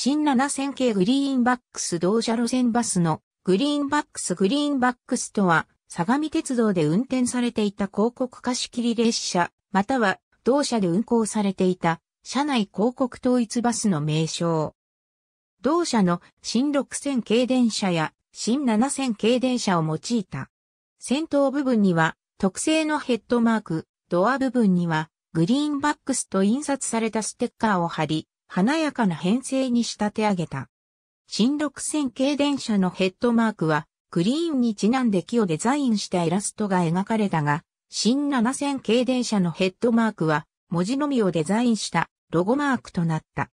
新7000系グリーンバックス同社路線バスのグリーンバックスグリーンバックスとは、相模鉄道で運転されていた広告貸し切り列車、または同社で運行されていた車内広告統一バスの名称。同社の新6000系電車や新7000系電車を用いた。先頭部分には特製のヘッドマーク、ドア部分にはグリーンバックスと印刷されたステッカーを貼り、華やかな編成に仕立て上げた。新六線軽電車のヘッドマークは、グリーンにちなんで木をデザインしたイラストが描かれたが、新七線軽電車のヘッドマークは、文字のみをデザインしたロゴマークとなった。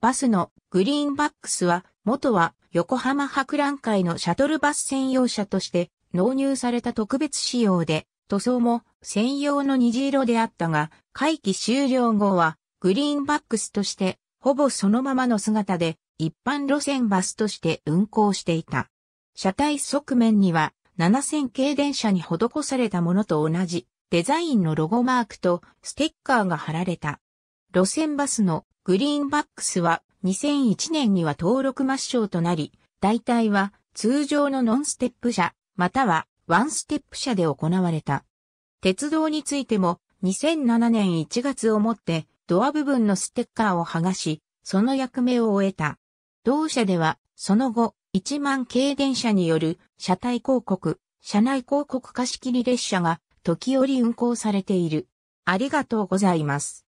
バスのグリーンバックスは、元は横浜博覧会のシャトルバス専用車として納入された特別仕様で、塗装も専用の虹色であったが、会期終了後はグリーンバックスとしてほぼそのままの姿で一般路線バスとして運行していた。車体側面には7000系電車に施されたものと同じデザインのロゴマークとステッカーが貼られた。路線バスのグリーンバックスは2001年には登録抹消となり、大体は通常のノンステップ車、またはワンステップ車で行われた。鉄道についても2007年1月をもってドア部分のステッカーを剥がし、その役目を終えた。同社では、その後、1万系電車による車体広告、車内広告貸し切り列車が時折運行されている。ありがとうございます。